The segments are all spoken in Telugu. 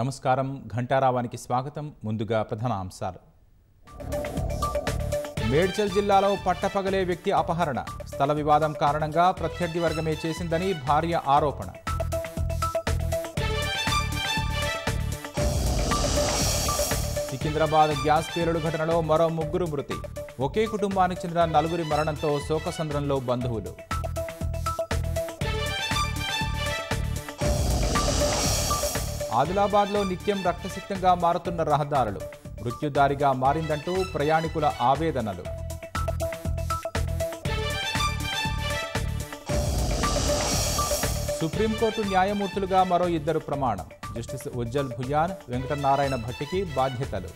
నమస్కారం ఘంటారావానికి స్వాగతం ముందుగా ప్రధాన అంశాలు మేడ్చల్ జిల్లాలో పట్టపగలే వ్యక్తి అపహరణ స్థల వివాదం కారణంగా ప్రత్యర్థి వర్గమే చేసిందని భార్య ఆరోపణ సికింద్రాబాద్ గ్యాస్ పేలుడు ఘటనలో మరో ముగ్గురు మృతి ఒకే కుటుంబానికి చెందిన నలుగురి మరణంతో శోకసంద్రంలో బంధువులు ఆదిలాబాద్లో నిత్యం రక్తసిక్తంగా మారుతున్న రహదారులు మృత్యుదారిగా మారిందంటూ ప్రయాణికుల ఆవేదనలు సుప్రీంకోర్టు న్యాయమూర్తులుగా మరో ఇద్దరు ప్రమాణం జస్టిస్ ఉజ్జల్ భుయాన్ వెంకటనారాయణ భట్టికి బాధ్యతలు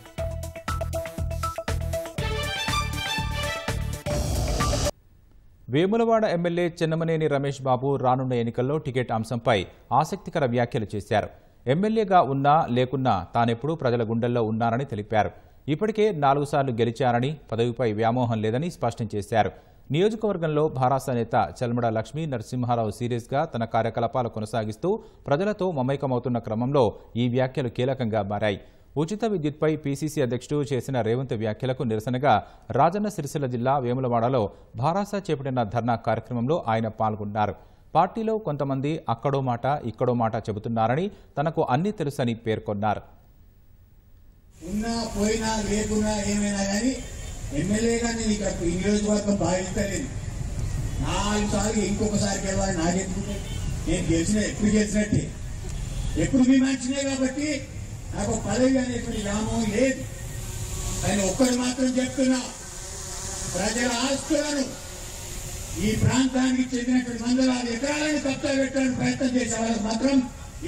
వేములవాడ ఎమ్మెల్యే చెన్నమనేని రమేష్ బాబు రానున్న ఎన్నికల్లో టికెట్ అంశంపై ఆసక్తికర వ్యాఖ్యలు చేశారు ఎమ్మెల్యేగా ఉన్నా లేకున్నా తానెప్పుడు ప్రజల గుండెల్లో ఉన్నానని తెలిపారు ఇప్పటికే నాలుగుసార్లు గెలిచారని పదవిపై వ్యామోహం లేదని స్పష్టం చేశారు నియోజకవర్గంలో భారాస నేత చల్మడ లక్ష్మీ నరసింహారావు గా తన కార్యకలాపాలు కొనసాగిస్తూ ప్రజలతో మమైకమవుతున్న క్రమంలో ఈ వ్యాఖ్యలు కీలకంగా మారాయి ఉచిత విద్యుత్పై పీసీసీ అధ్యక్షుడు చేసిన రేవంత్ వ్యాఖ్యలకు నిరసనగా రాజన్న సిరిసిల్ల జిల్లా వేములవాడలో భారాస చేపట్టిన ధర్నా కార్యక్రమంలో ఆయన పాల్గొన్నారు పార్టీలో కొంతమంది అక్కడో మాట ఇక్కడో మాట చెబుతున్నారని తనకు అన్ని తెలుసని పేర్కొన్నారు ఉన్నా పోయినా ఏమైనా కానీ ఎమ్మెల్యేగా నేను ఇక్కడ ఇంకొకసారి నేను ఎప్పుడు ఎప్పుడు మీ మంచినే కాబట్టి నాకు పదవి అనేటువంటి లాభం లేదు కానీ ఒక్కరు మాత్రం చెప్తున్నా ప్రజల ఆస్తులను ఈ ప్రాంతానికి చెందినటువంటి వందలాది ఎకరాలను కబ్జా పెట్టడానికి ప్రయత్నం చేసే వాళ్ళకి మాత్రం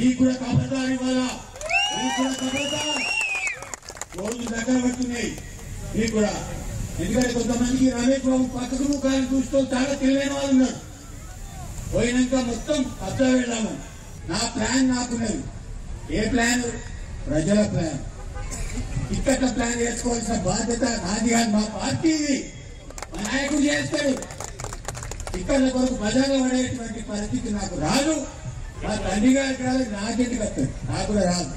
ఈ కూడా కబర్దారు ఇవ్వాలి దగ్గర పడుతున్నాయి ఈ కూడా ఎందుకంటే కొంతమందికి రమేష్ బాబు పక్కకు ముఖాన్ని చూస్తూ చాలా తెలియని వాళ్ళు ఉన్నారు పోయినాక మొత్తం కబ్జా వెళ్ళాము నా ప్లాన్ నాకు నాకున్నది ఏ ప్లాన్ ప్రజల ప్లాన్ ఇక్కడ ప్లాన్ చేసుకోవాల్సిన బాధ్యత నాది కాదు మా పార్టీ నాయకుడు చేస్తాడు ఇక్కడ కొరకు బదలు పడేటువంటి పరిస్థితి నాకు రాదు మా తండ్రి గారికి రాదు నాకెందుకు వస్తుంది నాకు కూడా రాదు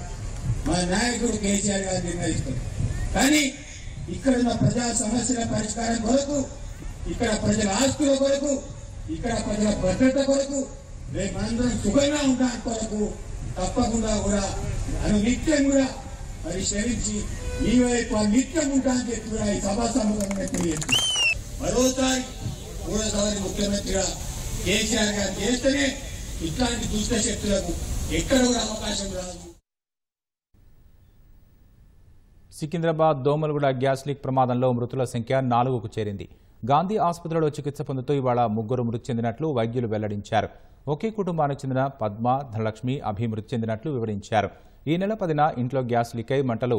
మా నాయకుడు కేసీఆర్ గారు నిర్ణయిస్తారు కానీ ఇక్కడ ఉన్న ప్రజా సమస్యల పరిష్కారం కొరకు ఇక్కడ ప్రజల ఆస్తుల కొరకు ఇక్కడ ప్రజల భద్రత కొరకు రేపు అందరం సుఖంగా ఉండడానికి కొరకు తప్పకుండా కూడా అది నిత్యం కూడా మరి శ్రమించి మీ వైపు నిత్యం ఉంటా అని చెప్పి కూడా ఈ సభా సమూహంగా తెలియదు మరోసారి మూడోసారి ముఖ్యమంత్రిగా కేసీఆర్ గారు చేస్తేనే ఇట్లాంటి దుష్ట శక్తులకు ఎక్కడ కూడా అవకాశం రాదు సికింద్రాబాద్ దోమలగూడ గ్యాస్ లీక్ ప్రమాదంలో మృతుల సంఖ్య నాలుగుకు చేరింది గాంధీ ఆసుపత్రిలో చికిత్స పొందుతూ ఇవాళ ముగ్గురు మృతి చెందినట్లు వైద్యులు వెల్లడించారు ఒకే కుటుంబానికి చెందిన పద్మ ధనలక్ష్మి అభి మృతి చెందినట్లు వివరించారు ఈ నెల పదిన ఇంట్లో గ్యాస్ లీక్ అయి మంటలు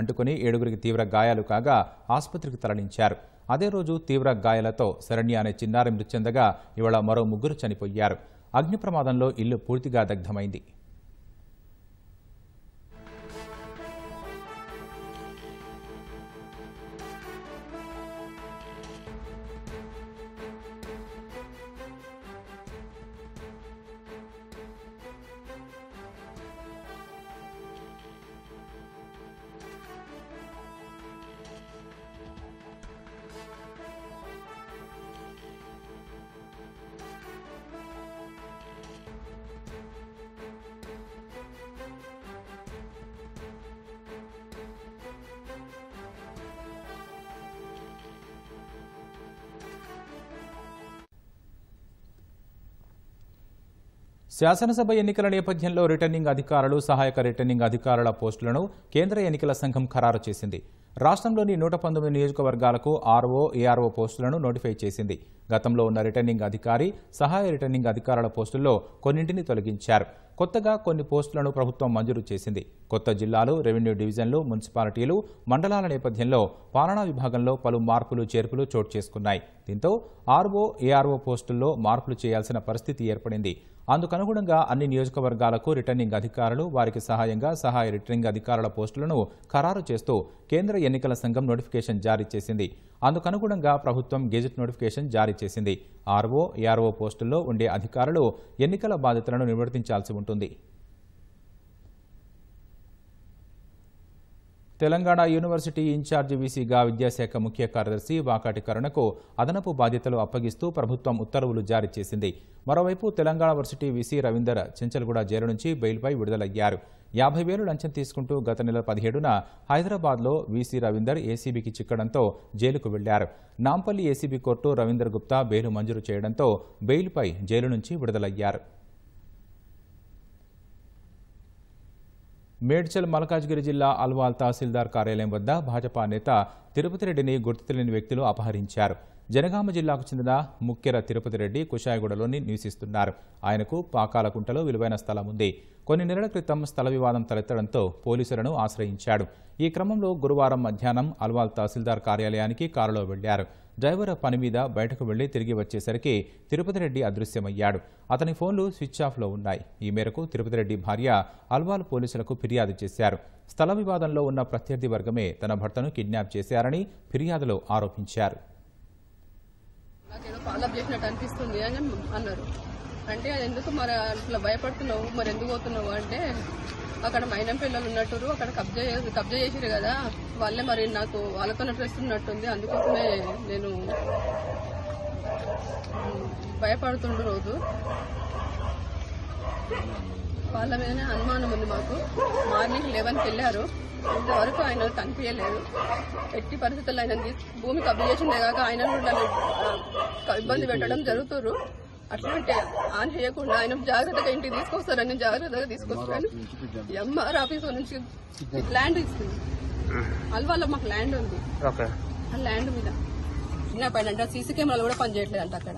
అంటుకుని ఏడుగురికి తీవ్ర గాయాలు కాగా ఆసుపత్రికి తరలించారు అదే రోజు తీవ్ర గాయాలతో శరణ్య అనే చిన్నారి మృతి చెందగా ఇవాళ మరో ముగ్గురు చనిపోయారు అగ్ని ప్రమాదంలో ఇల్లు పూర్తిగా దగ్ధమైంది శాసనసభ ఎన్నికల నేపథ్యంలో రిటర్నింగ్ అధికారులు సహాయక రిటర్నింగ్ అధికారుల పోస్టులను కేంద్ర ఎన్నికల సంఘం ఖరారు చేసింది రాష్ట్రంలోని నూట పంతొమ్మిది నియోజకవర్గాలకు ఆర్ఓ ఏఆర్ఓ పోస్టులను నోటిఫై చేసింది గతంలో ఉన్న రిటర్నింగ్ అధికారి సహాయ రిటర్నింగ్ అధికారుల పోస్టుల్లో కొన్నింటిని తొలగించారు కొత్తగా కొన్ని పోస్టులను ప్రభుత్వం మంజూరు చేసింది కొత్త జిల్లాలు రెవెన్యూ డివిజన్లు మున్సిపాలిటీలు మండలాల నేపథ్యంలో పాలనా విభాగంలో పలు మార్పులు చేర్పులు చోటు చేసుకున్నాయి దీంతో ఆర్ఓ ఏఆర్ఓ పోస్టుల్లో మార్పులు చేయాల్సిన పరిస్థితి ఏర్పడింది అందుకనుగుణంగా అన్ని నియోజకవర్గాలకు రిటర్నింగ్ అధికారులు వారికి సహాయంగా సహాయ రిటర్నింగ్ అధికారుల పోస్టులను ఖరారు చేస్తూ కేంద్ర ఎన్నికల సంఘం నోటిఫికేషన్ జారీ చేసింది అందుకనుగుణంగా ప్రభుత్వం గెజిట్ నోటిఫికేషన్ జారీ చేసింది ఆర్వో ఏఆర్వో పోస్టుల్లో ఉండే అధికారులు ఎన్నికల బాధ్యతలను నిర్వర్తించాల్సి ఉంటుంది తెలంగాణ యూనివర్సిటీ ఇన్ఛార్జ్ వీసీగా విద్యాశాఖ ముఖ్య కార్యదర్శి వాకాటి కరుణకు అదనపు బాధ్యతలు అప్పగిస్తూ ప్రభుత్వం ఉత్తర్వులు జారీ చేసింది మరోవైపు Telangana varsity VC Ravinder Chanchalguda jail నుంచి బెయిల్పై విడుదలయ్యారు యాభై వేలు లంచం తీసుకుంటూ గత నెల పదిహేడున హైదరాబాద్లో వీసీ రవీందర్ ఏసీబీకి చిక్కడంతో జైలుకు వెళ్లారు Nampally ACB court Ravinder Gupta bail మంజూరు చేయడంతో బెయిల్పై జైలు నుంచి విడుదలయ్యారు మేడ్చల్ మల్కాజ్గిరి జిల్లా అల్వాల్ తహసీల్దార్ కార్యాలయం వద్ద భాజపా నేత తిరుపతి రెడ్డిని గుర్తు తెలియని వ్యక్తులు అపహరించారు జనగామ జిల్లాకు చెందిన ముక్కెర తిరుపతి రెడ్డి కుషాయగూడలోని నివసిస్తున్నారు ఆయనకు పాకాలకుంటలో విలువైన స్థలం ఉంది కొన్ని నెలల క్రితం స్థల వివాదం తలెత్తడంతో పోలీసులను ఆశ్రయించాడు ఈ క్రమంలో గురువారం మధ్యాహ్నం అల్వాల్ తహసీల్దార్ కార్యాలయానికి కారులో వెళ్లారు డ్రైవర్ పని మీద బయటకు వెళ్లి తిరిగి వచ్చేసరికి తిరుపతి రెడ్డి అదృశ్యమయ్యాడు అతని ఫోన్లు స్విచ్ ఆఫ్లో ఉన్నాయి ఈ మేరకు తిరుపతి రెడ్డి భార్య అల్వాల్ పోలీసులకు ఫిర్యాదు చేశారు స్థల వివాదంలో ఉన్న ప్రత్యర్థి వర్గమే తన భర్తను కిడ్నాప్ చేశారని ఫిర్యాదులో ఆరోపించారు నాకేదో పాలప్ చేసినట్టు అనిపిస్తుంది అని అన్నారు అంటే ఎందుకు మరి అట్లా భయపడుతున్నావు మరి ఎందుకు పోతున్నావు అంటే అక్కడ మైనం పిల్లలు ఉన్నట్టు అక్కడ కబ్జా కబ్జా చేసిరు కదా వాళ్ళే మరి నాకు వాళ్ళతో నటిస్తున్నట్టుంది అందుకోసమే నేను భయపడుతుండు రోజు వాళ్ళ మీదనే అనుమానం ఉంది మాకు మార్నింగ్ లెవెన్కి వెళ్ళారు ఇంతవరకు ఆయన కనిపించలేదు ఎట్టి పరిస్థితుల్లో ఆయన భూమి కబ్జీ చేసిందే కాక ఆయన ఇబ్బంది పెట్టడం జరుగుతున్నారు అట్లాంటి ఆన్ చేయకుండా ఆయన జాగ్రత్తగా ఇంటికి తీసుకొస్తారని జాగ్రత్తగా తీసుకొస్తాను ఎంఆర్ ఆఫీస్ నుంచి ల్యాండ్ ఇస్తుంది అల్వాళ్ళ మాకు ల్యాండ్ ఉంది ఆ ల్యాండ్ మీద చిన్న పైన అంటే సీసీ కెమెరాలు కూడా అంట అక్కడ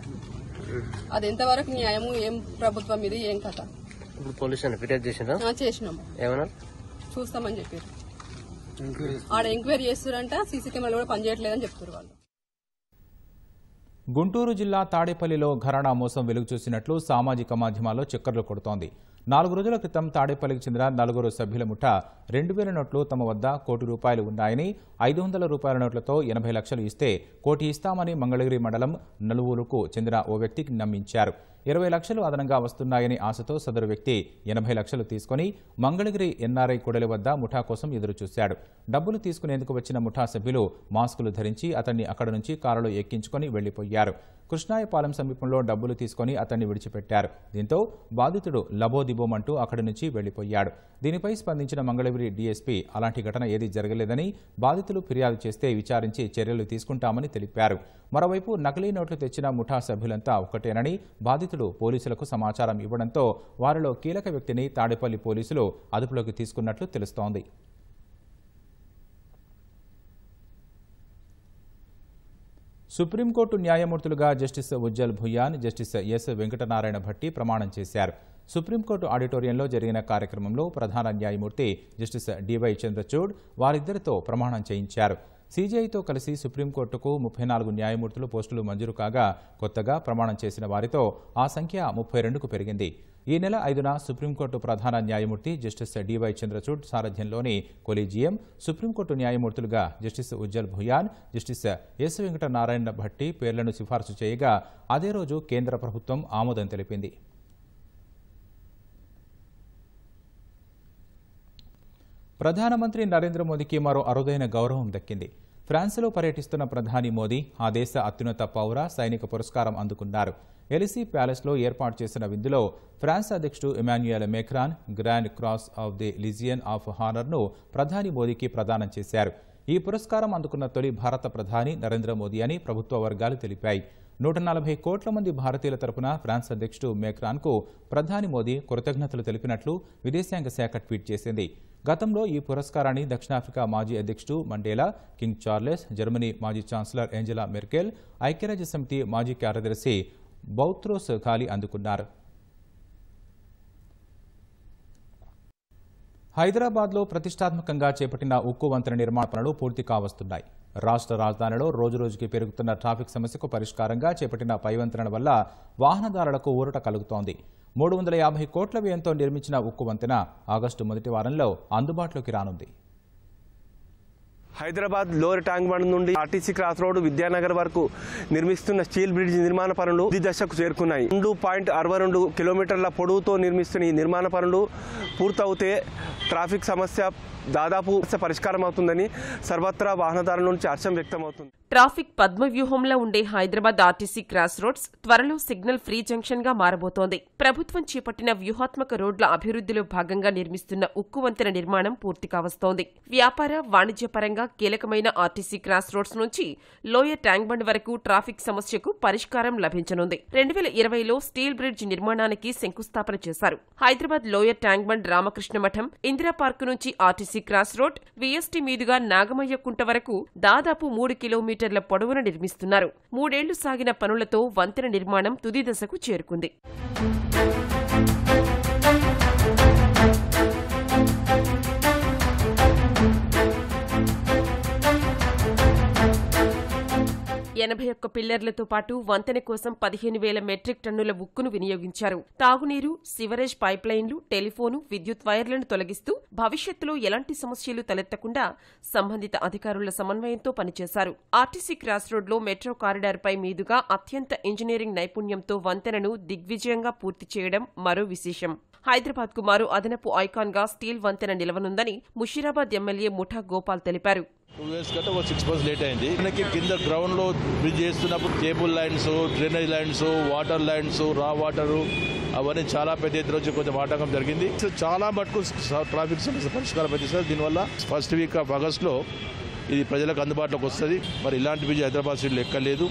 అది ఎంతవరకు న్యాయము ఏం ప్రభుత్వం ఇది ఏం కథ ఇప్పుడు ఫిర్యాదు చేసినా ఏమన్నారు చూస్తామని చెప్పారు గుంటూరు జిల్లా తాడేపల్లిలో ఘరానా మోసం వెలుగు చూసినట్లు సామాజిక మాధ్యమాల్లో చక్కర్లు కొడుతోంది నాలుగు రోజుల క్రితం తాడేపల్లికి చెందిన నలుగురు సభ్యుల ముఠ రెండు వేల నోట్లు తమ వద్ద కోటి రూపాయలు ఉన్నాయని ఐదు వందల రూపాయల నోట్లతో ఎనభై లక్షలు ఇస్తే కోటి ఇస్తామని మంగళగిరి మండలం నలువూరుకు చెందిన ఓ వ్యక్తికి నమ్మించారు ఇరవై లక్షలు అదనంగా వస్తున్నాయని ఆశతో సదరు వ్యక్తి ఎనభై లక్షలు తీసుకుని మంగళగిరి ఎన్ఆర్ఐ కొడలి వద్ద ముఠా కోసం ఎదురుచూశాడు డబ్బులు తీసుకునేందుకు వచ్చిన ముఠా సభ్యులు మాస్కులు ధరించి అతన్ని అక్కడి నుంచి కారులో ఎక్కించుకొని వెళ్లిపోయారు కృష్ణాయపాలెం సమీపంలో డబ్బులు తీసుకుని అతన్ని విడిచిపెట్టారు దీంతో బాధితుడు లబోదిబోమంటూ అక్కడి నుంచి వెళ్లిపోయాడు దీనిపై స్పందించిన మంగళగిరి డీఎస్పీ అలాంటి ఘటన ఏదీ జరగలేదని బాధితులు ఫిర్యాదు చేస్తే విచారించి చర్యలు తీసుకుంటామని తెలిపారు మరోవైపు నకిలీ నోట్లు తెచ్చిన ముఠా సభ్యులంతా ఒక్కటేనని బాధితుడు పోలీసులకు సమాచారం ఇవ్వడంతో వారిలో కీలక వ్యక్తిని తాడేపల్లి పోలీసులు అదుపులోకి తీసుకున్నట్లు తెలుస్తోంది సుప్రీంకోర్టు న్యాయమూర్తులుగా justice Ujjal Bhuyan justice S Venkatanarayana Bhatti ప్రమాణం చేశారు సుప్రీంకోర్టు ఆడిటోరియంలో జరిగిన కార్యక్రమంలో ప్రధాన న్యాయమూర్తి జస్టిస్ డివై చంద్రచూడ్ వారిద్దరితో ప్రమాణం చేయించారు సీజీఐతో కలిసి సుప్రీంకోర్టుకు ముప్పై నాలుగు న్యాయమూర్తులు పోస్టులు మంజూరు కాగా కొత్తగా ప్రమాణం చేసిన వారితో ఆ సంఖ్య ముప్పై రెండుకు పెరిగింది ఈ నెల ఐదున సుప్రీంకోర్టు ప్రధాన న్యాయమూర్తి జస్టిస్ డివై చంద్రచూడ్ సారథ్యంలోని కొలీజియం సుప్రీంకోర్టు న్యాయమూర్తులుగా justice Ujjal Bhuyan justice S Venkatanarayana Bhatti పేర్లను సిఫార్సు చేయగా అదే రోజు కేంద్ర ప్రభుత్వం ఆమోదం తెలిపింది ప్రధానమంత్రి నరేంద్ర మోదీకి మరో అరుదైన గౌరవం దక్కింది ఫ్రాన్స్లో పర్యటిస్తున్న ప్రధాని మోదీ ఆ దేశ అత్యున్నత పౌర సైనిక పురస్కారం అందుకున్నారు ఎలిసీ ప్యాలెస్లో ఏర్పాటు చేసిన విందులో ఫ్రాన్స్ అధ్యక్షుడు Emmanuel Macron grand cross of the legion of హానర్ను ప్రధాని మోదీకి ప్రదానం చేశారు ఈ పురస్కారం అందుకున్న తొలి భారత ప్రధాని నరేంద్ర మోదీ అని ప్రభుత్వ వర్గాలు తెలిపాయి నూట నలభై కోట్ల మంది భారతీయుల తరపున ఫ్రాన్స్ అధ్యక్షుడు మేక్రాన్కు ప్రధాని మోదీ కృతజ్ఞతలు తెలిపినట్లు విదేశాంగ శాఖ ట్వీట్ చేసింది గతంలో ఈ పురస్కారాన్ని దక్షిణాఫ్రికా మాజీ అధ్యక్షుడు మండేలా కింగ్ చార్లెస్ జర్మనీ మాజీ ఛాన్సలర్ ఏంజలా మెర్కెల్ ఐక్యరాజ్య సమితి మాజీ కార్యదర్శి బౌత్రోస్ ఖాళీ అందుకున్నారు హైదరాబాద్లో ప్రతిష్టాత్మకంగా చేపట్టిన ఉక్కు వంతెన నిర్మాణ పనులు పూర్తి కావస్తున్నాయి రాష్ట్ర రాజధానిలో రోజురోజుకి పెరుగుతున్న ట్రాఫిక్ సమస్యకు పరిష్కారంగా చేపట్టిన పైవంతెన వల్ల వాహనదారులకు ఊరట కలుగుతోంది మూడు వందల యాభై కోట్ల వ్యయంతో నిర్మించిన ఉక్కు వంతెన ఆగస్టు మొదటి వారంలో అందుబాటులోకి రానుంది హైదరాబాద్ లోయర్ ట్యాంక్ బండ్ నుండి ఆర్టీసీ క్రాస్ రోడ్ విద్యానగర్ వరకు నిర్మిస్తున్న స్టీల్ బ్రిడ్జ్ నిర్మాణ పనులు ఈ దశకు చేరుకున్నాయి రెండు పాయింట్ అరవై రెండు కిలోమీటర్ల పొడవుతో నిర్మిస్తున్న ఈ నిర్మాణ పనులు పూర్తవుతే ట్రాఫిక్ సమస్య దాదాపు పరిష్కారం అవుతుందని సర్వత్రా వాహనదారుల నుంచి హర్షం వ్యక్తమవుతుంది ట్రాఫిక్ పద్మ వ్యూహంలో ఉండే హైదరాబాద్ ఆర్టీసీ క్రాస్ రోడ్స్ త్వరలో సిగ్నల్ ఫ్రీ జంక్షన్ గా మారబోతోంది ప్రభుత్వం చేపట్టిన వ్యూహాత్మక రోడ్ల అభివృద్ధిలో భాగంగా నిర్మిస్తున్న ఉక్కు వంతెన నిర్మాణం పూర్తి కావస్తోంది వ్యాపార వాణిజ్యపరంగా కీలకమైన ఆర్టీసీ క్రాస్ రోడ్స్ నుంచి లోయర్ ట్యాంక్ బండ్ వరకు ట్రాఫిక్ సమస్యకు పరిష్కారం లభించనుంది రెండు వేల ఇరవైలో స్టీల్ బ్రిడ్జ్ నిర్మాణానికి శంకుస్థాపన చేశారు Hyderabad lower tank bund Ramakrishna Math Indira park నుంచి RTC BC cross road VST మీదుగా నాగమయ్య కుంట వరకు దాదాపు మూడు కిలోమీటర్ల పొడవున నిర్మిస్తున్నారు మూడేళ్లు సాగిన పనులతో వంతెన నిర్మాణం తుది దశకు చేరుకుంది ఎనభై ఒక్క పిల్లర్లతో పాటు వంతెన కోసం పదిహేను వేల మెట్రిక్ టన్నుల ఉక్కును వినియోగించారు తాగునీరు సివరేజ్ పైప్లైన్లు టెలిఫోను విద్యుత్ వైర్లను తొలగిస్తూ భవిష్యత్తులో ఎలాంటి సమస్యలు తలెత్తకుండా సంబంధిత అధికారుల సమన్వయంతో పనిచేశారు ఆర్టీసీ క్రాస్ రోడ్లో మెట్రో కారిడార్పై మీదుగా అత్యంత ఇంజనీరింగ్ నైపుణ్యంతో వంతెనను దిగ్విజయంగా పూర్తి చేయడం మరో విశేషం హైదరాబాద్ మరో అదనపు ఐకాన్గా స్టీల్ వంతెన నిలవనుందని ముషీరాబాద్ ఎమ్మెల్యే ముఠా గోపాల్ తెలిపారు టూ ఇయర్స్ కంటే ఒక సిక్స్ మంత్స్ లేట్ అయింది మనకి కింద గ్రౌండ్ లో బ్రిడ్జ్ చేస్తున్నప్పుడు cable lines drainage lines water lines raw water అవన్నీ చాలా పెద్ద ఎత్తున వచ్చి కొంచెం ఆటంకం జరిగింది చాలా మటుకు ట్రాఫిక్ సమస్య పరిష్కారం అయితే సార్ దీనివల్ల ఫస్ట్ వీక్ ఆఫ్ ఆగస్ట్ లో ఇది ప్రజలకు అందుబాటులోకి వస్తుంది మరి ఇలాంటి బ్రిడ్జ్ హైదరాబాద్ సిటీలో ఎక్కలేదు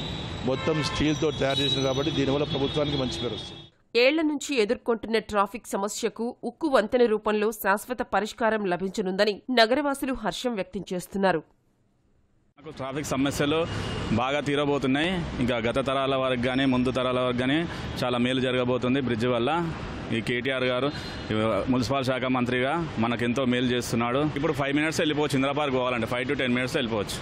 మొత్తం స్టీల్తో తయారు చేసింది కాబట్టి దీనివల్ల ప్రభుత్వానికి మంచి పేరు వస్తుంది ఏళ్ల నుంచి ఎదుర్కొంటున్న ట్రాఫిక్ సమస్యకు ఉక్కు వంతెన రూపంలో శాశ్వత పరిష్కారం లభించనుందని నగరవాసులు హర్షం వ్యక్తం చేస్తున్నారు నాకు ట్రాఫిక్ సమస్యలు బాగా తీరబోతున్నాయి ఇంకా గత తరాల వరకు కానీ ముందు తరాల వరకు కానీ చాలా మేలు జరగబోతుంది బ్రిడ్జ్ వల్ల ఈ కేటీఆర్ గారు మున్సిపల్ శాఖ మంత్రిగా మనకు ఎంతో మేలు చేస్తున్నాడు ఇప్పుడు ఫైవ్ మినిట్స్ వెళ్ళిపోవచ్చు ఇంద్రపార్క్ పోవాలంటే ఫైవ్ టు టెన్ మినిట్స్ వెళ్ళిపోవచ్చు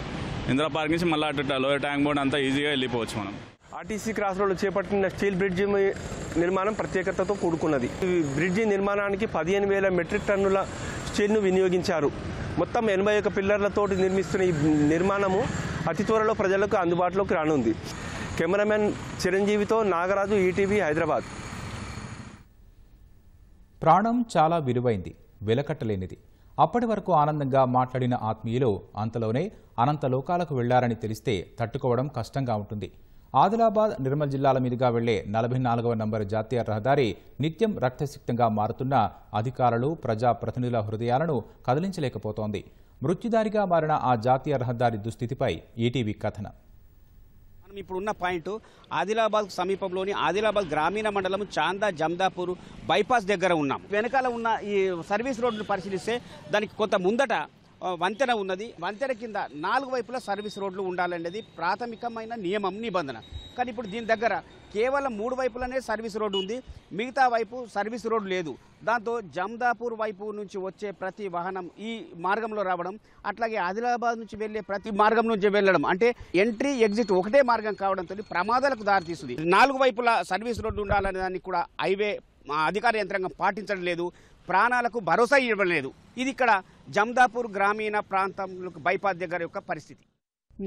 ఇంద్రపార్క్ నుంచి మళ్ళీ అటు లోయర్ ట్యాంక్ బోర్డ్ అంతా ఈజీగా వెళ్ళిపోవచ్చు మనం ఆర్టీసీ క్రాస్ రోడ్ చేపట్టిన స్టీల్ బ్రిడ్జి నిర్మాణం ప్రత్యేకతతో కూడుకున్నది బ్రిడ్జి నిర్మాణానికి పదిహేను వేల మెట్రిక్ టన్నుల స్టీల్ను వినియోగించారు మొత్తం ఎనభై ఒక పిల్లర్లతోటి నిర్మిస్తున్న ఈ నిర్మాణము అతి త్వరలో ప్రజలకు అందుబాటులోకి రానుంది కెమెరామెన్ చిరంజీవితో నాగరాజు ఈటీవీ హైదరాబాద్ ప్రాణం చాలా విలువైంది వెలకట్టలేనిది అప్పటి వరకు ఆనందంగా మాట్లాడిన ఆత్మీయులు అంతలోనే అనంత లోకాలకు వెళ్లారని తెలిస్తే తట్టుకోవడం కష్టంగా ఉంటుంది ఆదిలాబాద్ నిర్మల్ జిల్లాల మీదుగా వెళ్లే నలభై నాలుగవ నంబర్ జాతీయ రహదారి నిత్యం రక్తసిక్తంగా మారుతున్న అధికారులు ప్రజాప్రతినిధుల హృదయాలను కదిలించలేకపోతోంది మృత్యుదారిగా మారిన ఆ జాతీయ రహదారి దుస్థితిపై ఈటీవీ కథనం మనం ఇప్పుడున్న పాయింట్ ఆదిలాబాద్ సమీపంలోని ఆదిలాబాద్ గ్రామీణ మండలం చాందా జమ్దాపూర్ బైపాస్ దగ్గర ఉన్నాం వెనకాల ఉన్న ఈ సర్వీస్ రోడ్డును పరిశీలిస్తే దానికి కొంత ముందట వంతెన ఉన్నది వంతెన కింద నాలుగు వైపులా సర్వీస్ రోడ్లు ఉండాలనేది ప్రాథమికమైన నియమం నిబంధన కానీ ఇప్పుడు దీని దగ్గర కేవలం మూడు వైపులనే సర్వీస్ రోడ్డు ఉంది మిగతా వైపు సర్వీస్ రోడ్డు లేదు దాంతో జమ్దాపూర్ వైపు నుంచి వచ్చే ప్రతి వాహనం ఈ మార్గంలో రావడం అట్లాగే ఆదిలాబాద్ నుంచి వెళ్ళే ప్రతి మార్గం నుంచి వెళ్ళడం అంటే ఎంట్రీ ఎగ్జిట్ ఒకటే మార్గం కావడంతో ప్రమాదాలకు దారితీస్తుంది నాలుగు వైపులా సర్వీస్ రోడ్డు ఉండాలనే దానికి కూడా హైవే మా అధికార యంత్రాంగం పాటించడం లేదు ప్రాణాలకు భరోసా ఇవ్వడం లేదు ఇది ఇక్కడ జమ్దాపూర్ గ్రామీణ ప్రాంతంలో బైపాస్ దగ్గర యొక్క పరిస్థితి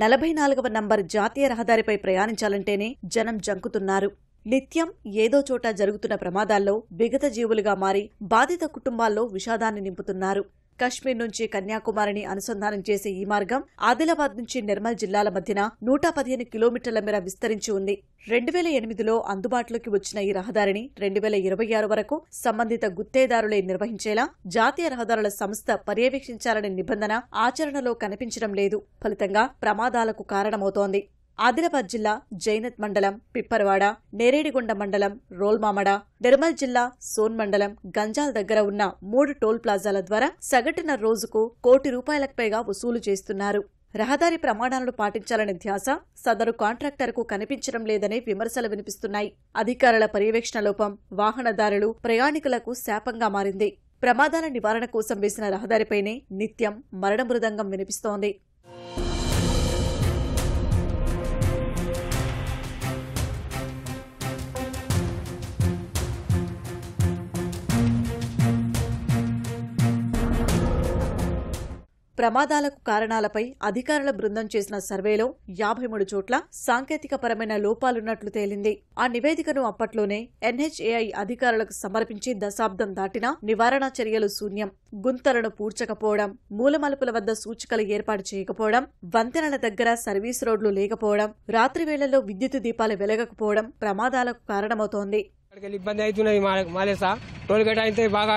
నలభై నాలుగవ నంబర్ జాతీయ రహదారిపై ప్రయాణించాలంటేనే జనం జంకుతున్నారు నిత్యం ఏదో చోట జరుగుతున్న ప్రమాదాల్లో విగత జీవులుగా మారి బాధిత కుటుంబాల్లో విషాదాన్ని నింపుతున్నారు కశ్మీర్ నుంచి కన్యాకుమారిని అనుసంధానం చేసే ఈ మార్గం ఆదిలాబాద్ నుంచి నిర్మల్ జిల్లాల మధ్యన నూట పదిహేను కిలోమీటర్ల మేర విస్తరించి ఉంది రెండు వేల ఎనిమిదిలో అందుబాటులోకి వచ్చిన ఈ రహదారిని రెండు వేల ఇరవై ఆరు వరకు సంబంధిత గుత్తేదారులే నిర్వహించేలా జాతీయ రహదారుల సంస్థ పర్యవేక్షించాలనే నిబంధన ఆచరణలో కనిపించడం లేదు ఫలితంగా ప్రమాదాలకు కారణమవుతోంది ఆదిలాబాద్ జిల్లా జైనత్ మండలం పిప్పరవాడ నేరేడిగొండ మండలం రోల్మామడ నిర్మల్ జిల్లా సోన్ మండలం గంజాల్ దగ్గర ఉన్న మూడు టోల్ ప్లాజాల ద్వారా సగటున రోజుకు కోటి రూపాయలకు పైగా వసూలు చేస్తున్నారు రహదారి ప్రమాణాలను పాటించాలనే ధ్యాస సదరు కాంట్రాక్టర్కు కనిపించడం లేదనే విమర్శలు వినిపిస్తున్నాయి అధికారుల పర్యవేక్షణ లోపం వాహనదారులు ప్రయాణికులకు శాపంగా మారింది ప్రమాదాల నివారణ కోసం వేసిన రహదారిపైనే నిత్యం మరణ మృదంగం వినిపిస్తోంది ప్రమాదాలకు కారణాలపై అధికారుల బృందం చేసిన సర్వేలో యాభై మూడు చోట్ల సాంకేతికపరమైన లోపాలున్నట్లు తేలింది ఆ నివేదికను అప్పట్లోనే ఎన్హెచ్ఏఐ అధికారులకు సమర్పించి దశాబ్దం దాటినా నివారణ చర్యలు శూన్యం గుంతలను పూడ్చకపోవడం మూలమలుపుల వద్ద సూచికలు ఏర్పాటు చేయకపోవడం వంతెనల దగ్గర సర్వీస్ రోడ్లు లేకపోవడం రాత్రి వేళల్లో విద్యుత్ దీపాలు వెలగకపోవడం ప్రమాదాలకు కారణమవుతోంది ఇబ్బంది అవుతున్నది మాలేసా టోల్ గేట్ అయితే బాగా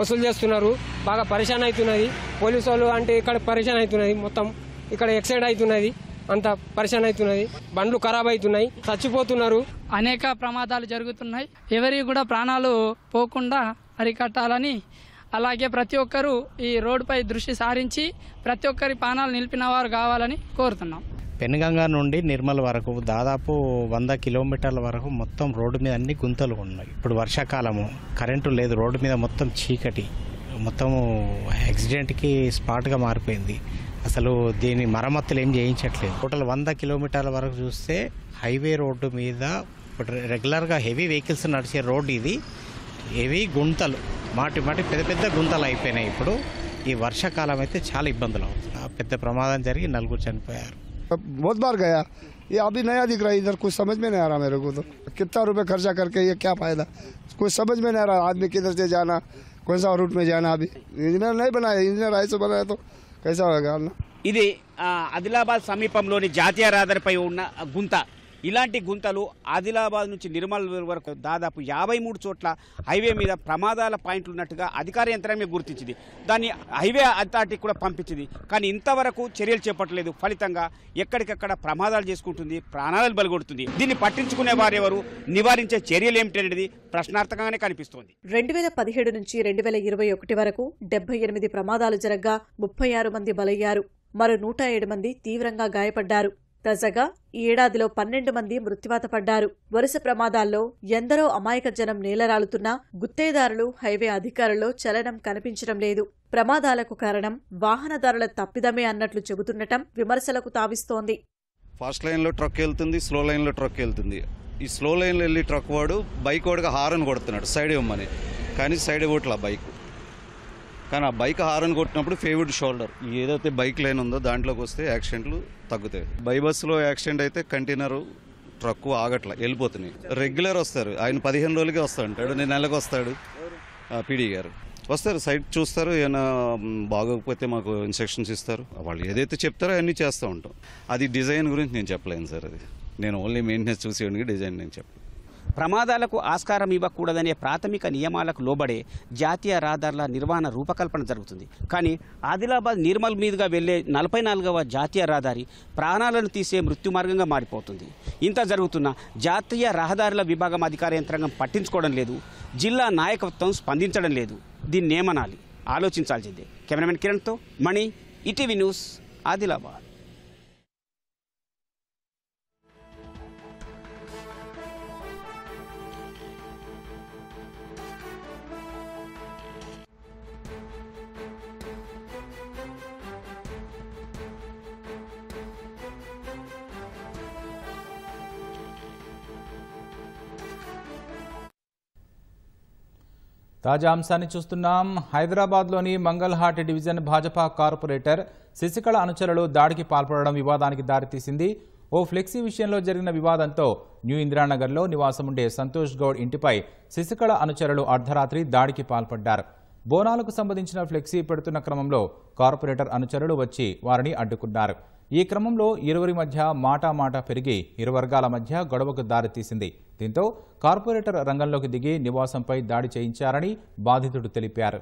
వసూలు చేస్తున్నారు బాగా పరిశాన్ అవుతున్నది పోలీసు వాళ్ళు అంటే ఇక్కడ పరిశాన్ అవుతున్నది మొత్తం ఇక్కడ ఎక్సైడ్ అవుతున్నది అంత పరిశాన్ అవుతున్నది బండ్లు ఖరాబ్ అవుతున్నాయి చచ్చిపోతున్నారు అనేక ప్రమాదాలు జరుగుతున్నాయి ఎవరి కూడా ప్రాణాలు పోకుండా అరికట్టాలని అలాగే ప్రతి ఒక్కరూ ఈ రోడ్డుపై దృష్టి సారించి ప్రతి ఒక్కరి ప్రాణాలు నిలిపిన వారు కావాలని కోరుతున్నాం పెనుగంగ నుండి నిర్మల్ వరకు దాదాపు వంద కిలోమీటర్ల వరకు మొత్తం రోడ్డు మీద అన్ని గుంతలు ఉన్నాయి ఇప్పుడు వర్షాకాలము కరెంటు లేదు రోడ్డు మీద మొత్తం చీకటి మొత్తం యాక్సిడెంట్కి స్పాట్గా మారిపోయింది అసలు దీని మరమ్మతులు ఏం చేయించట్లేదు టోటల్ వంద కిలోమీటర్ల వరకు చూస్తే హైవే రోడ్డు మీద ఇప్పుడు రెగ్యులర్గా హెవీ వెహికల్స్ నడిచే రోడ్డు ఇది హెవీ గుంతలు మాటి మాటి పెద్ద పెద్ద గుంతలు అయిపోయినాయి ఇప్పుడు ఈ వర్షాకాలం అయితే చాలా ఇబ్బందులు అవుతుంది పెద్ద ప్రమాదం జరిగి నలుగురు చనిపోయారు बहुत बार गया ये अभी नया दिख रहा है इधर कुछ समझ में नहीं आ रहा मेरे को तो कितना रुपए खर्चा करके ये क्या फ़ायदा कुछ समझ में नहीं आ रहा आदमी किधर से जाना कौन सा रूट में जाना अभी इंजीनियर नहीं बनाया इंजीनियर से बनाया तो कैसा होगा इधे आदिलाबाद ఆదిలాబాద్ సమీపంలోని జాతీయ రహదారిపై ఉన్న ఇలాంటి గుంతలు ఆదిలాబాద్ నుంచి నిర్మల్ వరకు దాదాపు యాభై మూడు చోట్ల హైవే మీద ప్రమాదాల పాయింట్లు ఉన్నట్టుగా అధికార యంత్రమే గుర్తించింది దాన్ని హైవే అథారిటీ కూడా పంపించింది కానీ ఇంతవరకు చర్యలు చేపట్టలేదు ఫలితంగా ఎక్కడికక్కడ ప్రమాదాలు చేసుకుంటుంది ప్రాణాలు బలగొడుతుంది దీన్ని పట్టించుకునే వారెవరు నివారించే చర్యలు ఏమిటనేది ప్రశ్నార్థకంగానే కనిపిస్తోంది రెండు వేల పదిహేడు నుంచి రెండు వేల ఇరవై ఒకటి వరకు డెబ్బై ఎనిమిది ప్రమాదాలు జరగ్గా ముప్పై ఆరు మంది బలయ్యారు మరో నూట ఏడు మంది తీవ్రంగా గాయపడ్డారు తాజాగా ఈ ఏడాదిలో పన్నెండు మంది మృత్యువాత పడ్డారు వరుస ప్రమాదాల్లో ఎందరో అమాయక జనం నేలరాలుతున్నా గుత్తేదారులు హైవే అధికారుల్లో చలనం కనిపించడం లేదు ప్రమాదాలకు కారణం వాహనదారుల తప్పిదమే అన్నట్లు చెబుతుండటం విమర్శలకు తావిస్తోంది ఫాస్ట్ లైన్లో ట్రక్ వెళ్తుంది స్లో లైన్లో ట్రక్ వెళ్తుంది ఈ స్లో లైన్లో వెళ్ళి ట్రక్ వాడు బైక్ వాడుగా హారన్ కొడుతున్నాడు సైడ్ ఇవ్వమని కానీ సైడ్ ఇవ్వట్లే బైక్ కానీ ఆ బైక్ హారన్ కొట్టినప్పుడు ఫేవర్డ్ షోల్డర్ ఏదైతే బైక్ లైన్ ఉందో దాంట్లోకి వస్తే యాక్సిడెంట్లు తగ్గుతాయి బైబస్లో యాక్సిడెంట్ అయితే కంటైనర్ ట్రక్ ఆగట్లా వెళ్ళిపోతున్నాయి రెగ్యులర్ వస్తారు ఆయన పదిహేను రోజులకే వస్తా ఉంటాడు నేను నెలకు వస్తాడు పీడీ గారు వస్తారు సైట్ చూస్తారు ఏమైనా బాగోకపోతే మాకు ఇన్స్ట్రక్షన్స్ ఇస్తారు వాళ్ళు ఏదైతే చెప్తారో అవన్నీ చేస్తూ ఉంటాం అది డిజైన్ గురించి నేను చెప్పలేను సార్ అది నేను ఓన్లీ మెయింటెనెన్స్ చూసేవాడికి డిజైన్ నేను చెప్పాను ప్రమాదాలకు ఆస్కారం ఇవ్వకూడదనే ప్రాథమిక నియమాలకు లోబడే జాతీయ రహదారుల నిర్వహణ రూపకల్పన జరుగుతుంది కానీ ఆదిలాబాద్ నిర్మల్ మీదుగా వెళ్లే నలభై నాలుగవ జాతీయ రహదారి ప్రాణాలను తీసే మృత్యు మార్గంగా మారిపోతుంది ఇంత జరుగుతున్న జాతీయ రహదారుల విభాగం అధికార యంత్రాంగం పట్టించుకోవడం లేదు జిల్లా నాయకత్వం స్పందించడం లేదు దీన్నేమనాలి ఆలోచించాల్సిందే కెమెరామెన్ కిరణ్తో మణి ఇటీవీ న్యూస్ ఆదిలాబాద్ తాజా అంశాన్ని చూస్తున్నాం హైదరాబాద్లోని మంగల్హాట్ డివిజన్ భాజపా కార్పొరేటర్ శశికళ అనుచరులు దాడికి పాల్పడడం వివాదానికి దారితీసింది ఓ ఫ్లెక్సీ విషయంలో జరిగిన వివాదంతో న్యూ ఇందిరానగర్లో నివాసం ఉండే సంతోష్ గౌడ్ ఇంటిపై శశికళ అనుచరులు అర్ధరాత్రి దాడికి పాల్పడ్డారు బోనాలకు సంబంధించిన ఫ్లెక్సీ పెడుతున్న క్రమంలో కార్పొరేటర్ అనుచరులు వచ్చి వారిని అడ్డుకున్నారు ఈ క్రమంలో ఇరువురి మధ్య మాటామాట పెరిగి ఇరు వర్గాల మధ్య గొడవకు దారితీసింది దీంతో కార్పొరేటర్ రంగంలోకి దిగి నివాసంపై దాడి చేయించారని బాధితుడు తెలిపారు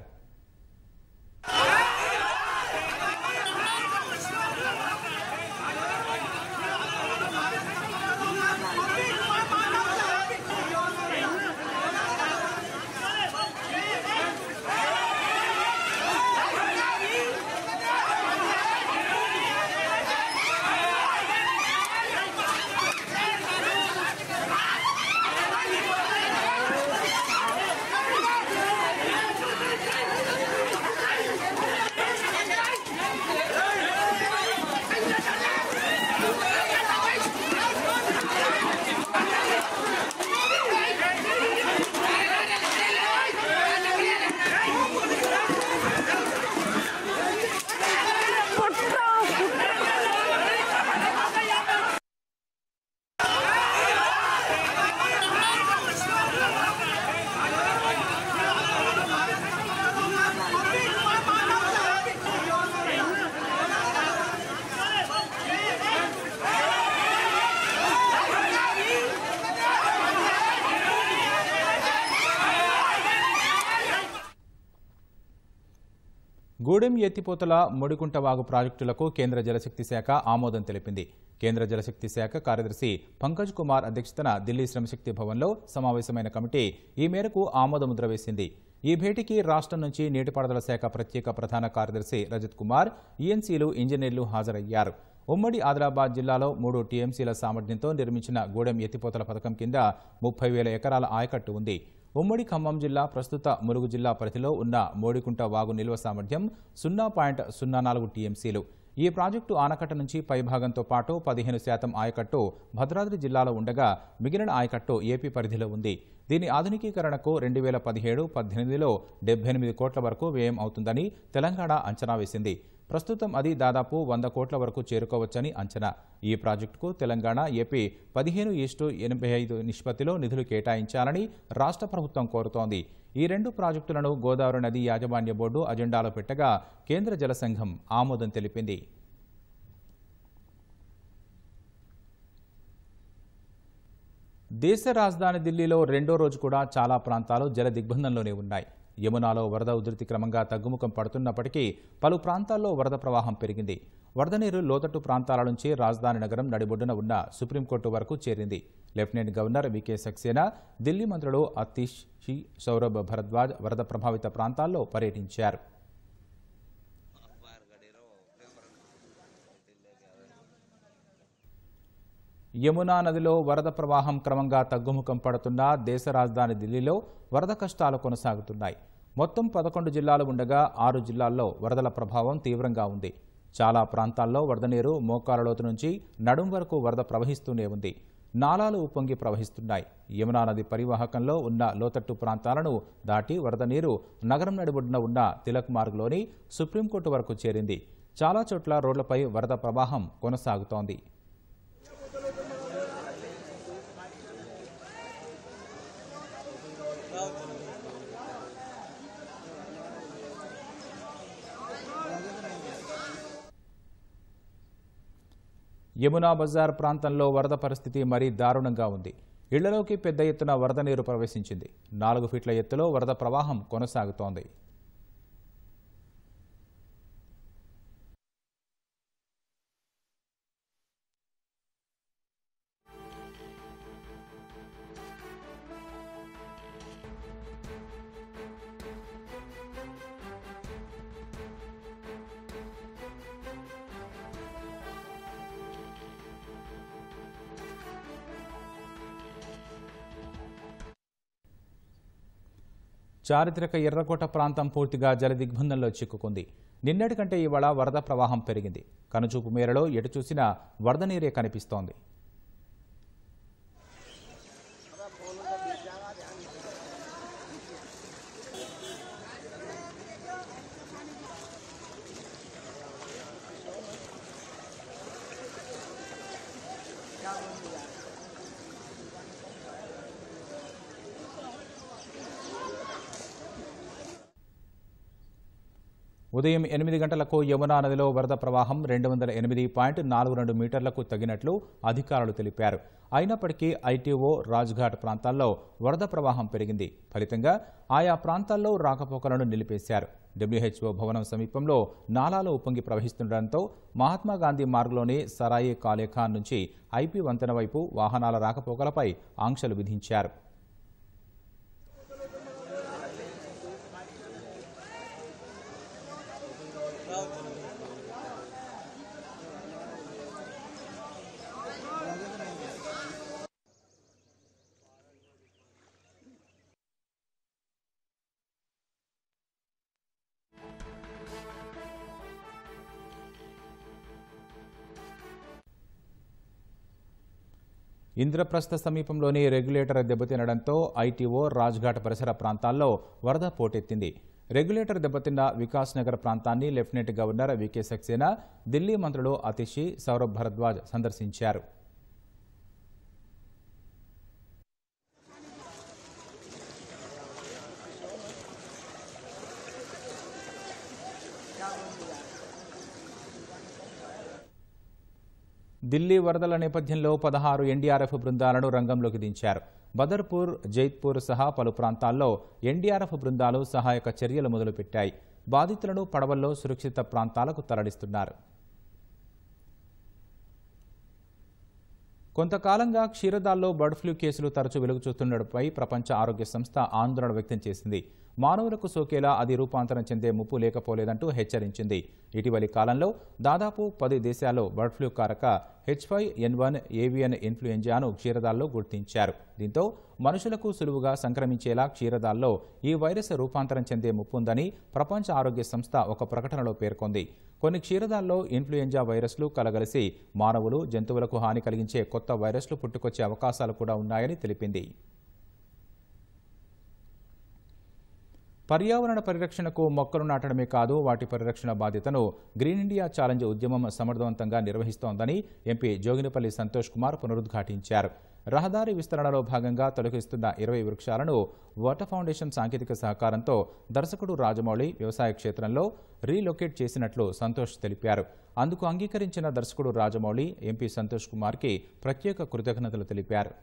ఎత్తిపోతల ముడికుంట వాగు ప్రాజెక్టులకు కేంద్ర జలశక్తి శాఖ ఆమోదం తెలిపింది కేంద్ర జలశక్తి శాఖ కార్యదర్శి పంకజ్ కుమార్ అధ్యక్షతన ఢిల్లీ శ్రమశక్తి భవన్లో సమావేశమైన కమిటీ ఈ మేరకు ఆమోదముద్ర వేసింది ఈ భేటీకి రాష్ట్రం నుంచి నీటిపారుదల శాఖ ప్రత్యేక ప్రధాన కార్యదర్శి రజత్ కుమార్ ఈఎన్సీలు ఇంజనీర్లు హాజరయ్యారు ఉమ్మడి ఆదిలాబాద్ జిల్లాలో మూడు టీఎంసీల సామర్థ్యంతో నిర్మించిన గూడెం ఎత్తిపోతల పథకం కింద ముప్పై వేల ఎకరాల ఆయకట్టు ఉంది ఉమ్మడి ఖమ్మం జిల్లా ప్రస్తుత మురుగు జిల్లా పరిధిలో ఉన్న మోడికుంట వాగు నిల్వ సామర్థ్యం సున్నా పాయింట్ సున్నా నాలుగు టీఎంసీలు ఈ ప్రాజెక్టు ఆనకట్ట నుంచి పైభాగంతో పాటు పదిహేను శాతం ఆయకట్టు భద్రాద్రి జిల్లాలో ఉండగా మిగిలిన ఆయకట్టు ఏపీ పరిధిలో ఉంది దీని ఆధునికీకరణకు రెండు వేల పదిహేడు పద్దెనిమిదిలో కోట్ల వరకు వ్యయం అవుతుందని తెలంగాణ అంచనా వేసింది ప్రస్తుతం అది దాదాపు వంద కోట్ల వరకు చేరుకోవచ్చని అంచనా ఈ ప్రాజెక్టుకు తెలంగాణ ఏపీ పదిహేను ఈస్టు ఎనభై ఐదు నిష్పత్తిలో నిధులు కేటాయించాలని రాష్ట్ర ప్రభుత్వం కోరుతోంది ఈ రెండు ప్రాజెక్టులను గోదావరి నది యాజమాన్య బోర్డు అజెండాలో పెట్టగా కేంద్ర జలసంఘం ఆమోదం తెలిపింది దేశ రాజధాని ఢిల్లీలో రెండో రోజు కూడా చాలా ప్రాంతాలు జల దిగ్బంధంలోనే ఉన్నాయి యమునాలో వరద ఉధృతి క్రమంగా తగ్గుముఖం పడుతున్నప్పటికీ పలు ప్రాంతాల్లో వరద ప్రవాహం పెరిగింది వరద నీరు లోతట్టు ప్రాంతాల నుంచి రాజధాని నగరం నడిబొడ్డున ఉన్న సుప్రీంకోర్టు వరకు చేరింది lieutenant governor VK Saxena Delhi మంత్రులు అతీష్ షి సౌరభ్ భరద్వాజ్ వరద ప్రభావిత ప్రాంతాల్లో పర్యటించారు యమునా నదిలో వరద ప్రవాహం క్రమంగా తగ్గుముఖం పడుతున్నా దేశ రాజధాని ఢిల్లీలో వరద కష్టాలు కొనసాగుతున్నాయి మొత్తం పదకొండు జిల్లాలు ఉండగా ఆరు జిల్లాల్లో వరదల ప్రభావం తీవ్రంగా ఉంది చాలా ప్రాంతాల్లో వరద నీరు మోకాలలోతు నుంచి నడుం వరకు వరద ప్రవహిస్తూనే ఉంది నాలాలు ఉప్పొంగి ప్రవహిస్తున్నాయి యమునా నది పరివాహకంలో ఉన్న లోతట్టు ప్రాంతాలను దాటి వరద నీరు నగరం నడిబొడ్డున ఉన్న తిలక్ మార్గ్లోని సుప్రీంకోర్టు వరకు చేరింది చాలా చోట్ల రోడ్లపై వరద ప్రవాహం కొనసాగుతోంది యమునా బజార్ ప్రాంతంలో వరద పరిస్థితి మరీ దారుణంగా ఉంది ఇళ్లలోకి పెద్ద ఎత్తున వరద నీరు ప్రవేశించింది నాలుగు ఫీట్ల ఎత్తులో వరద ప్రవాహం కొనసాగుతోంది చారిత్రక ఎర్రకోట ప్రాంతం పూర్తిగా జలదిగ్బంధంలో చిక్కుకుంది నిన్నటి కంటే ఇవాళ వరద ప్రవాహం పెరిగింది కనుచూపు మేరలో ఎటు చూసినా వరద నీరే కనిపిస్తోంది ఉదయం ఎనిమిది గంటలకు యమునా నదిలో వరద ప్రవాహం రెండు వందల ఎనిమిది పాయింట్ నాలుగు రెండు మీటర్లకు తగ్గినట్లు అధికారులు తెలిపారు అయినప్పటికీ ఐటీఓ రాజ్ఘాట్ ప్రాంతాల్లో వరద ప్రవాహం పెరిగింది ఫలితంగా ఆయా ప్రాంతాల్లో రాకపోకలను నిలిపేశారు డబ్ల్యూహెచ్ఓ భవనం సమీపంలో నాలాలు ఉప్పొంగి ప్రవహిస్తుండటంతో మహాత్మాగాంధీ మార్గ్లోని సరాయి కాలేఖాన్ నుంచి ఐపీ వంతెన వైపు వాహనాల రాకపోకలపై ఆంక్షలు విధించారు ఇంద్రప్రస్థ సమీపంలోని రెగ్యులేటర్ దెబ్బతినడంతో ఐటీఓ రాజ్ఘాట్ పరిసర ప్రాంతాల్లో వరద పోటెత్తింది రెగ్యులేటర్ దెబ్బతిన్న వికాస్ నగర్ ప్రాంతాన్ని lieutenant governor VK Saxena Delhi మంత్రులు అతిషి సౌరభ్ భరద్వాజ్ సందర్శించారు ఢిల్లీ వరదల నేపథ్యంలో పదహారు ఎన్డీఆర్ఎఫ్ బృందాలను రంగంలోకి దించారు బదర్పూర్ జైత్పూర్ సహా పలు ప్రాంతాల్లో ఎన్డీఆర్ఎఫ్ బృందాలు సహాయక చర్యలు మొదలుపెట్టాయి బాధితులను పడవల్లో సురక్షిత ప్రాంతాలకు తరలిస్తున్నారు కొంతకాలంగా క్షీరదాల్లో బర్డ్ ఫ్లూ కేసులు తరచూ వెలుగు చూస్తుండటంపై ప్రపంచ ఆరోగ్య సంస్థ ఆందోళన వ్యక్తం చేసింది మానవులకు సోకేలా అది రూపాంతరం చెందే ముప్పు లేకపోలేదంటూ హెచ్చరించింది ఇటీవలి కాలంలో దాదాపు పది దేశాల్లో బర్డ్ ఫ్లూ కారక H five N one avian ఇన్ఫ్లుయెంజాను క్షీరదాల్లో గుర్తించారు దీంతో మనుషులకు సులువుగా సంక్రమించేలా క్షీరదాల్లో ఈ వైరస్ రూపాంతరం చెందే ముప్పుందని ప్రపంచ ఆరోగ్య సంస్థ ఒక ప్రకటనలో పేర్కొంది కొన్ని క్షీరదాల్లో ఇన్ఫ్లుయెంజా వైరస్లు కలగలిసి మానవులు జంతువులకు హాని కలిగించే కొత్త వైరస్లు పుట్టుకొచ్చే అవకాశాలు కూడా ఉన్నాయని తెలిపింది పర్యావరణ పరిరక్షణకు మొక్కలు నాటడమే కాదు వాటి పరిరక్షణ బాధ్యతను గ్రీన్ ఇండియా ఛాలెంజ్ ఉద్యమం సమర్థవంతంగా నిర్వహిస్తోందని ఎంపీ జోగినిపల్లి సంతోష్ కుమార్ పునరుద్ఘాటించారు రహదారి విస్తరణలో భాగంగా తొలగిస్తున్న ఇరవై వృక్షాలను వాటర్ ఫౌండేషన్ సాంకేతిక సహకారంతో దర్శకుడు రాజమౌళి వ్యవసాయ క్షేత్రంలో రీలొకేట్ చేసినట్లు సంతోష్ తెలిపారు అందుకు అంగీకరించిన దర్శకుడు రాజమౌళి ఎంపీ సంతోష్ కుమార్కి ప్రత్యేక కృతజ్ఞతలు తెలిపారు